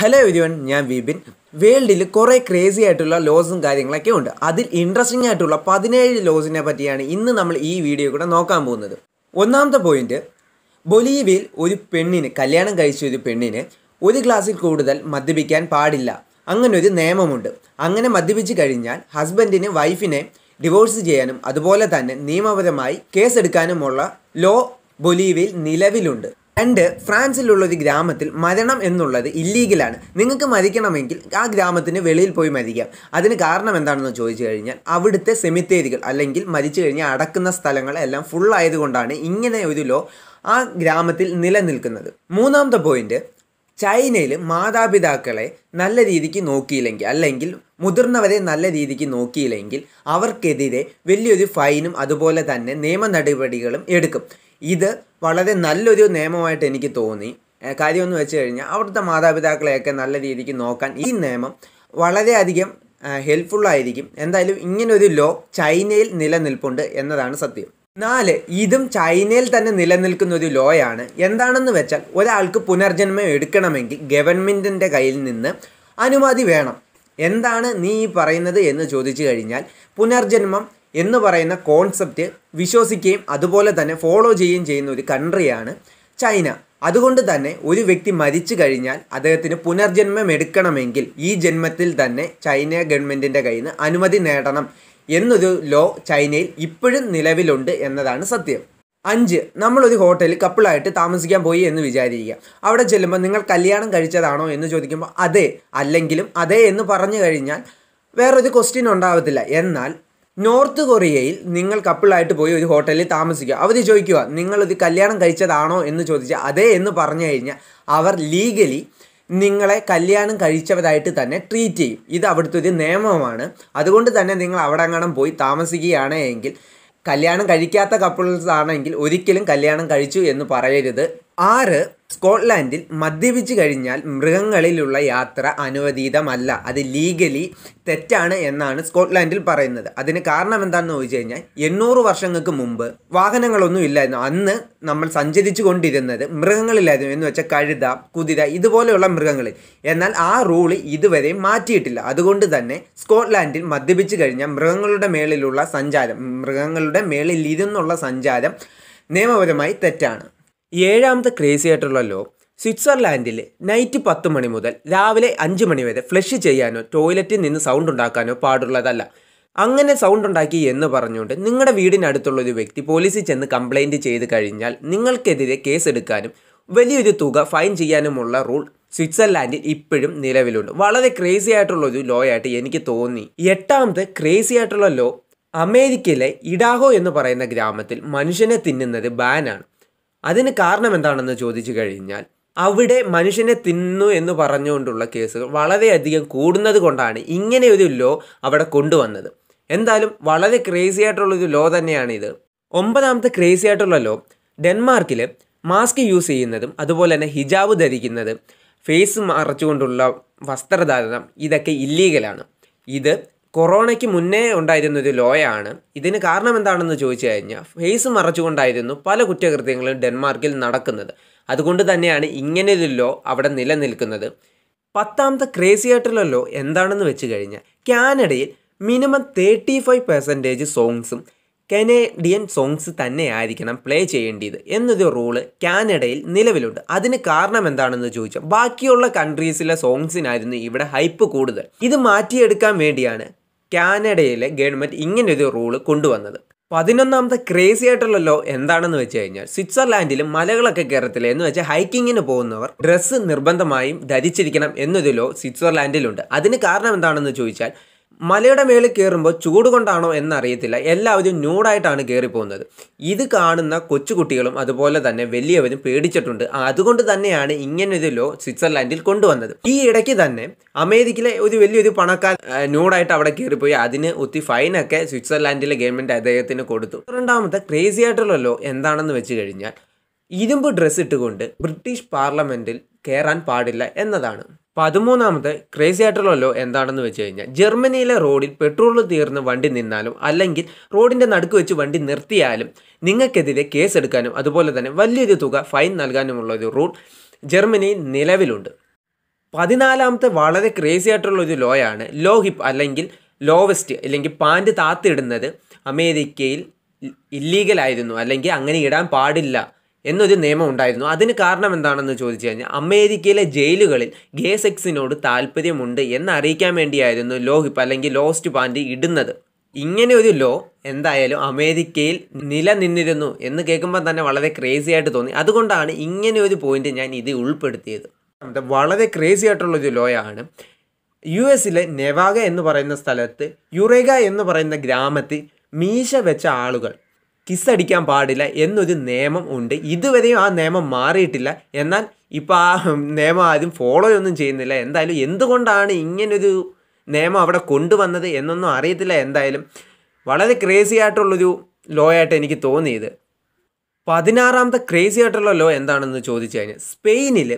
hello everyone ഞാൻ വിപിൻ വേൾഡിൽ കുറേ ക്രേസി ആയിട്ടുള്ള ലോസും കാര്യങ്ങളൊക്കെ ഉണ്ട് അതിൽ ഇൻട്രസ്റ്റിംഗ് ആയിട്ടുള്ള പതിനേഴ് ലോസിനെ പറ്റിയാണ് ഇന്ന് നമ്മൾ ഈ വീഡിയോ കൂടെ നോക്കാൻ പോകുന്നത് ഒന്നാമത്തെ പോയിന്റ് ബൊലീവിയിൽ ഒരു പെണ്ണിന് കല്യാണം കഴിച്ച ഒരു പെണ്ണിന് ഒരു ഗ്ലാസ്സിൽ കൂടുതൽ മദ്യപിക്കാൻ പാടില്ല അങ്ങനെ ഒരു നിയമമുണ്ട് അങ്ങനെ മദ്യപിച്ച് കഴിഞ്ഞാൽ ഹസ്ബൻഡിന് വൈഫിനെ ഡിവോഴ്സ് ചെയ്യാനും അതുപോലെ തന്നെ നിയമപരമായി കേസെടുക്കാനുമുള്ള ലോ ബൊലീവിയിൽ നിലവിലുണ്ട് രണ്ട് ഫ്രാൻസിലുള്ള ഒരു ഗ്രാമത്തിൽ മരണം എന്നുള്ളത് ഇല്ലീഗലാണ് നിങ്ങൾക്ക് മരിക്കണമെങ്കിൽ ആ ഗ്രാമത്തിന് വെളിയിൽ പോയി മരിക്കാം അതിന് കാരണം എന്താണെന്ന് ചോദിച്ചു കഴിഞ്ഞാൽ അവിടുത്തെ സെമിത്തേരികൾ അല്ലെങ്കിൽ മരിച്ചു കഴിഞ്ഞാൽ അടക്കുന്ന സ്ഥലങ്ങളെല്ലാം ഫുൾ ആയതുകൊണ്ടാണ് ഇങ്ങനെ ഒരു ലോ ആ ഗ്രാമത്തിൽ നിലനിൽക്കുന്നത് മൂന്നാമത്തെ പോയിന്റ് ചൈനയിൽ മാതാപിതാക്കളെ നല്ല രീതിക്ക് നോക്കിയില്ലെങ്കിൽ അല്ലെങ്കിൽ മുതിർന്നവരെ നല്ല രീതിക്ക് നോക്കിയില്ലെങ്കിൽ അവർക്കെതിരെ വലിയൊരു ഫൈനും അതുപോലെ തന്നെ നിയമ നടപടികളും എടുക്കും ഇത് വളരെ നല്ലൊരു നിയമമായിട്ട് എനിക്ക് തോന്നി കാര്യമെന്ന് വെച്ച് കഴിഞ്ഞാൽ അവിടുത്തെ മാതാപിതാക്കളെയൊക്കെ നല്ല രീതിക്ക് നോക്കാൻ ഈ നിയമം വളരെയധികം ഹെൽപ്ഫുള്ളായിരിക്കും എന്തായാലും ഇങ്ങനൊരു ലോ ചൈനയിൽ നിലനിൽപ്പുണ്ട് എന്നതാണ് സത്യം നാല് ഇതും ചൈനയിൽ തന്നെ നിലനിൽക്കുന്ന ഒരു ലോയാണ് എന്താണെന്ന് വെച്ചാൽ ഒരാൾക്ക് പുനർജന്മം എടുക്കണമെങ്കിൽ ഗവൺമെൻറ്റിൻ്റെ കയ്യിൽ നിന്ന് അനുമതി വേണം എന്താണ് നീ പറയുന്നത് എന്ന് ചോദിച്ചു കഴിഞ്ഞാൽ പുനർജന്മം എന്ന് പറയുന്ന കോൺസെപ്റ്റ് വിശ്വസിക്കുകയും അതുപോലെ തന്നെ ഫോളോ ചെയ്യുകയും ചെയ്യുന്ന ഒരു കൺട്രിയാണ് ചൈന അതുകൊണ്ട് തന്നെ ഒരു വ്യക്തി മരിച്ചു കഴിഞ്ഞാൽ അദ്ദേഹത്തിന് പുനർജന്മം എടുക്കണമെങ്കിൽ ഈ ജന്മത്തിൽ തന്നെ ചൈന ഗവൺമെൻറ്റിൻ്റെ കയ്യിൽ നിന്ന് അനുമതി നേടണം എന്നൊരു ലോ ചൈനയിൽ ഇപ്പോഴും നിലവിലുണ്ട് എന്നതാണ് സത്യം അഞ്ച് നമ്മളൊരു ഹോട്ടലിൽ കപ്പിളായിട്ട് താമസിക്കാൻ പോയി എന്ന് വിചാരിക്കുക അവിടെ ചെല്ലുമ്പോൾ നിങ്ങൾ കല്യാണം കഴിച്ചതാണോ എന്ന് ചോദിക്കുമ്പോൾ അതെ അല്ലെങ്കിലും അതെ എന്ന് പറഞ്ഞു കഴിഞ്ഞാൽ വേറൊരു ക്വസ്റ്റ്യൻ ഉണ്ടാവത്തില്ല എന്നാൽ നോർത്ത് കൊറിയയിൽ നിങ്ങൾ കപ്പിളായിട്ട് പോയി ഒരു ഹോട്ടലിൽ താമസിക്കുക അവർ ചോദിക്കുക നിങ്ങളൊരു കല്യാണം കഴിച്ചതാണോ എന്ന് ചോദിച്ചാൽ അതെ എന്ന് പറഞ്ഞു കഴിഞ്ഞാൽ അവർ ലീഗലി നിങ്ങളെ കല്യാണം കഴിച്ചവരായിട്ട് തന്നെ ട്രീറ്റ് ചെയ്യും ഇത് അവിടുത്തെ ഒരു നിയമമാണ് അതുകൊണ്ട് തന്നെ നിങ്ങൾ അവിടെ അങ്ങനെ പോയി താമസിക്കുകയാണ് എങ്കിൽ കല്യാണം കഴിക്കാത്ത കപ്പിൾസ് ആണെങ്കിൽ ഒരിക്കലും കല്യാണം കഴിച്ചു എന്ന് പറയരുത് ആറ് സ്കോട്ട്ലാൻഡിൽ മദ്യപിച്ച് കഴിഞ്ഞാൽ മൃഗങ്ങളിലുള്ള യാത്ര അനുവദീതമല്ല അത് ലീഗലി തെറ്റാണ് എന്നാണ് സ്കോട്ട്ലാൻഡിൽ പറയുന്നത് അതിന് കാരണം എന്താണെന്ന് ചോദിച്ചു കഴിഞ്ഞാൽ എണ്ണൂറ് വർഷങ്ങൾക്ക് മുമ്പ് വാഹനങ്ങളൊന്നും ഇല്ലായിരുന്നു അന്ന് നമ്മൾ സഞ്ചരിച്ചു കൊണ്ടിരുന്നത് മൃഗങ്ങളിലായിരുന്നു എന്ന് വെച്ചാൽ കഴുത കുതിര ഇതുപോലെയുള്ള മൃഗങ്ങളിൽ എന്നാൽ ആ റൂള് ഇതുവരെ മാറ്റിയിട്ടില്ല അതുകൊണ്ട് തന്നെ സ്കോട്ട്ലാൻഡിൽ മദ്യപിച്ച് കഴിഞ്ഞാൽ മൃഗങ്ങളുടെ മേളിലുള്ള സഞ്ചാരം മൃഗങ്ങളുടെ മേളിൽ ഇരുന്നുള്ള സഞ്ചാരം നിയമപരമായി തെറ്റാണ് ഏഴാമത്തെ ക്രേസി ആയിട്ടുള്ള ലോ സ്വിറ്റ്സർലാൻഡിൽ നൈറ്റ് പത്ത് മണി മുതൽ രാവിലെ അഞ്ച് മണി വരെ ഫ്ലഷ് ചെയ്യാനോ ടോയ്ലറ്റിൽ നിന്ന് സൗണ്ട് ഉണ്ടാക്കാനോ പാടുള്ളതല്ല അങ്ങനെ സൗണ്ട് ഉണ്ടാക്കി എന്ന് പറഞ്ഞുകൊണ്ട് നിങ്ങളുടെ വീടിനടുത്തുള്ള ഒരു വ്യക്തി പോലീസിൽ ചെന്ന് കംപ്ലൈൻറ്റ് ചെയ്ത് കഴിഞ്ഞാൽ നിങ്ങൾക്കെതിരെ കേസ് എടുക്കാനും വലിയൊരു തുക ഫൈൻ ചെയ്യാനുമുള്ള റൂൾ സ്വിറ്റ്സർലാൻഡിൽ ഇപ്പോഴും നിലവിലുണ്ട് വളരെ ക്രേസി ആയിട്ടുള്ള ഒരു ലോ ആയിട്ട് എനിക്ക് തോന്നി എട്ടാമത്തെ ക്രേസി ആയിട്ടുള്ള ലോ അമേരിക്കയിലെ ഇഡാഹോ എന്ന് പറയുന്ന ഗ്രാമത്തിൽ മനുഷ്യനെ തിന്നുന്നത് ബാനാണ് അതിന് കാരണം എന്താണെന്ന് ചോദിച്ചു കഴിഞ്ഞാൽ അവിടെ മനുഷ്യനെ തിന്നു എന്ന് പറഞ്ഞുകൊണ്ടുള്ള കേസുകൾ വളരെയധികം കൂടുന്നത് കൊണ്ടാണ് ഇങ്ങനെ ഒരു ലോ അവിടെ കൊണ്ടുവന്നത് എന്തായാലും വളരെ ക്രേസി ആയിട്ടുള്ളൊരു ലോ തന്നെയാണ് ഇത് ഒമ്പതാമത്തെ ക്രേസി ആയിട്ടുള്ള ലോ ഡെൻമാർക്കിൽ മാസ്ക് യൂസ് ചെയ്യുന്നതും അതുപോലെ തന്നെ ഹിജാബ് ധരിക്കുന്നതും ഫേസ് മറച്ചുകൊണ്ടുള്ള വസ്ത്രധാരണം ഇതൊക്കെ ഇല്ലീഗലാണ് ഇത് കൊറോണയ്ക്ക് മുന്നേ ഉണ്ടായിരുന്ന ഒരു ലോയാണ് ഇതിന് കാരണം എന്താണെന്ന് ചോദിച്ചു കഴിഞ്ഞാൽ ഫേസ് മറച്ചുകൊണ്ടായിരുന്നു പല കുറ്റകൃത്യങ്ങളും ഡെൻമാർക്കിൽ നടക്കുന്നത് അതുകൊണ്ട് തന്നെയാണ് ഇങ്ങനെയൊരു ലോ അവിടെ നിലനിൽക്കുന്നത് പത്താമത്തെ ക്രേസി ആയിട്ടുള്ള ലോ എന്താണെന്ന് വെച്ച് കഴിഞ്ഞാൽ കാനഡയിൽ മിനിമം തേർട്ടി ഫൈവ് പെർസെൻറ്റേജ് സോങ്സും കനേഡിയൻ സോങ്സ് തന്നെയായിരിക്കണം പ്ലേ ചെയ്യേണ്ടത് എന്നൊരു റൂള് കാനഡയിൽ നിലവിലുണ്ട് അതിന് കാരണം എന്താണെന്ന് ചോദിച്ചാൽ ബാക്കിയുള്ള കൺട്രീസിലെ സോങ്സിനായിരുന്നു ഇവിടെ ഹൈപ്പ് കൂടുതൽ ഇത് മാറ്റിയെടുക്കാൻ വേണ്ടിയാണ് കാനഡയിലെ ഗവൺമെൻറ് ഇങ്ങനൊരു റൂള് കൊണ്ടുവന്നത് പതിനൊന്നാമത്തെ ക്രേസി ആയിട്ടുള്ള ലോ എന്താണെന്ന് വെച്ച് കഴിഞ്ഞാൽ സ്വിറ്റ്സർലാൻഡിലും മലകളൊക്കെ കേരളത്തിലെ എന്ന് വെച്ചാൽ ഹൈക്കിങ്ങിന് പോകുന്നവർ ഡ്രസ്സ് നിർബന്ധമായും ധരിച്ചിരിക്കണം എന്നൊരു ലോ സ്വിറ്റ്സർലാൻഡിലുണ്ട് അതിന് കാരണം എന്താണെന്ന് ചോദിച്ചാൽ മലയുടെ മേളിൽ കയറുമ്പോൾ ചൂട് കൊണ്ടാണോ എന്നറിയത്തില്ല എല്ലാവരും ന്യൂഡായിട്ടാണ് കയറിപ്പോകുന്നത് ഇത് കാണുന്ന കൊച്ചുകുട്ടികളും അതുപോലെ തന്നെ വലിയവരും പേടിച്ചിട്ടുണ്ട് അതുകൊണ്ട് തന്നെയാണ് ഇങ്ങനൊരു ലോ സ്വിറ്റ്സർലാൻഡിൽ കൊണ്ടുവന്നത് ഈ ഇടയ്ക്ക് തന്നെ അമേരിക്കയിലെ ഒരു വലിയൊരു പണക്കാർ ന്യൂഡായിട്ട് അവിടെ കയറിപ്പോയി അതിന് ഒത്തി ഫൈനൊക്കെ സ്വിറ്റ്സർലാൻഡിലെ ഗവൺമെൻറ് അദ്ദേഹത്തിന് കൊടുത്തു രണ്ടാമത്തെ ക്രേസി ആയിട്ടുള്ള ലോ എന്താണെന്ന് വെച്ച് കഴിഞ്ഞാൽ ഇരുമ്പ് ഡ്രസ്സ് ഇട്ടുകൊണ്ട് ബ്രിട്ടീഷ് പാർലമെൻറ്റിൽ കയറാൻ പാടില്ല എന്നതാണ് പതിമൂന്നാമത് ക്രേസി ആയിട്ടുള്ളല്ലോ എന്താണെന്ന് വെച്ച് കഴിഞ്ഞാൽ ജർമ്മനിയിലെ റോഡിൽ പെട്രോൾ തീർന്ന് വണ്ടി നിന്നാലും അല്ലെങ്കിൽ റോഡിൻ്റെ നടുക്ക് വെച്ച് വണ്ടി നിർത്തിയാലും നിങ്ങൾക്കെതിരെ കേസ് എടുക്കാനും അതുപോലെ തന്നെ വലിയൊരു തുക ഫൈൻ നൽകാനുമുള്ള ഒരു റൂൾ ജർമ്മനിയിൽ നിലവിലുണ്ട് പതിനാലാമത്തെ വളരെ ക്രേസി ആയിട്ടുള്ള ഒരു ലോയാണ് ലോ ഹിപ്പ് അല്ലെങ്കിൽ ലോവസ്റ്റ് അല്ലെങ്കിൽ പാൻറ്റ് താത്തിടുന്നത് അമേരിക്കയിൽ ഇല്ലീഗലായിരുന്നു അല്ലെങ്കിൽ അങ്ങനെ ഇടാൻ പാടില്ല എന്നൊരു നിയമം ഉണ്ടായിരുന്നു അതിന് കാരണം എന്താണെന്ന് ചോദിച്ചു കഴിഞ്ഞാൽ അമേരിക്കയിലെ ജയിലുകളിൽ ഗേ സെക്സിനോട് താല്പര്യമുണ്ട് എന്നറിയിക്കാൻ വേണ്ടിയായിരുന്നു ഹിപ്പ് അല്ലെങ്കിൽ ലോസ്റ്റ് പാൻറ്റ് ഇടുന്നത് ഇങ്ങനെ ഒരു ലോ എന്തായാലും അമേരിക്കയിൽ നിലനിന്നിരുന്നു എന്ന് കേൾക്കുമ്പോൾ തന്നെ വളരെ ക്രേസി ആയിട്ട് തോന്നി അതുകൊണ്ടാണ് ഇങ്ങനെ ഒരു പോയിന്റ് ഞാൻ ഇത് ഉൾപ്പെടുത്തിയത് വളരെ ക്രേസി ആയിട്ടുള്ളൊരു ലോയാണ് യു എസിലെ നെവാഗ എന്ന് പറയുന്ന സ്ഥലത്ത് യുറേഗ എന്ന് പറയുന്ന ഗ്രാമത്തിൽ മീശ വെച്ച ആളുകൾ കിസ് അടിക്കാൻ പാടില്ല എന്നൊരു നിയമം ഉണ്ട് ഇതുവരെയും ആ നിയമം മാറിയിട്ടില്ല എന്നാൽ ഇപ്പോൾ ആ നിയമം ആരും ഫോളോ ഒന്നും ചെയ്യുന്നില്ല എന്തായാലും എന്തുകൊണ്ടാണ് ഇങ്ങനൊരു നിയമം അവിടെ കൊണ്ടുവന്നത് എന്നൊന്നും അറിയത്തില്ല എന്തായാലും വളരെ ക്രേസി ആയിട്ടുള്ളൊരു ലോ ആയിട്ട് എനിക്ക് തോന്നിയത് പതിനാറാമത്തെ ക്രേസി ആയിട്ടുള്ള ലോ എന്താണെന്ന് ചോദിച്ചു കഴിഞ്ഞാൽ സ്പെയിനിൽ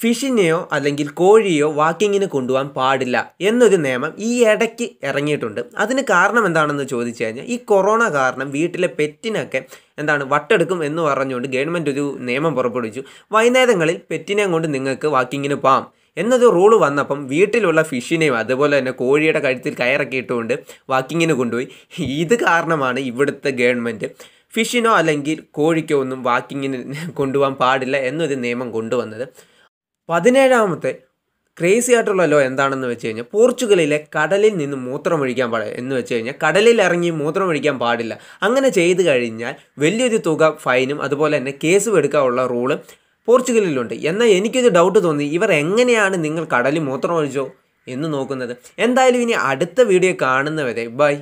ഫിഷിനെയോ അല്ലെങ്കിൽ കോഴിയോ വാക്കിങ്ങിന് കൊണ്ടുപോകാൻ പാടില്ല എന്നൊരു നിയമം ഈ ഇടയ്ക്ക് ഇറങ്ങിയിട്ടുണ്ട് അതിന് കാരണം എന്താണെന്ന് ചോദിച്ചു കഴിഞ്ഞാൽ ഈ കൊറോണ കാരണം വീട്ടിലെ പെറ്റിനൊക്കെ എന്താണ് വട്ടെടുക്കും എന്ന് പറഞ്ഞുകൊണ്ട് ഗവൺമെൻറ് ഒരു നിയമം പുറപ്പെടുവിച്ചു വൈകുന്നേരങ്ങളിൽ പെറ്റിനെ കൊണ്ട് നിങ്ങൾക്ക് വാക്കിങ്ങിന് പോകാം എന്നൊരു റൂൾ വന്നപ്പം വീട്ടിലുള്ള ഫിഷിനെയും അതുപോലെ തന്നെ കോഴിയുടെ കഴുത്തിൽ കയറൊക്കെ ഇട്ടുകൊണ്ട് വാക്കിങ്ങിന് കൊണ്ടുപോയി ഇത് കാരണമാണ് ഇവിടുത്തെ ഗവൺമെൻറ് ഫിഷിനോ അല്ലെങ്കിൽ കോഴിക്കോ ഒന്നും വാക്കിങ്ങിന് കൊണ്ടുപോകാൻ പാടില്ല എന്നൊരു നിയമം കൊണ്ടുവന്നത് പതിനേഴാമത്തെ ക്രേസി ആയിട്ടുള്ള ലോ എന്താണെന്ന് വെച്ച് കഴിഞ്ഞാൽ പോർച്ചുഗലിലെ കടലിൽ നിന്ന് മൂത്രമൊഴിക്കാൻ പാടില്ല എന്ന് വെച്ച് കഴിഞ്ഞാൽ കടലിൽ ഇറങ്ങി മൂത്രമൊഴിക്കാൻ പാടില്ല അങ്ങനെ ചെയ്തു കഴിഞ്ഞാൽ വലിയൊരു തുക ഫൈനും അതുപോലെ തന്നെ കേസും എടുക്കാനുള്ള റൂളും പോർച്ചുഗലിലുണ്ട് എന്നാൽ എനിക്കൊരു ഡൗട്ട് തോന്നി ഇവർ എങ്ങനെയാണ് നിങ്ങൾ കടലിൽ മൂത്രമൊഴിച്ചോ എന്ന് നോക്കുന്നത് എന്തായാലും ഇനി അടുത്ത വീഡിയോ കാണുന്നവരെ ബൈ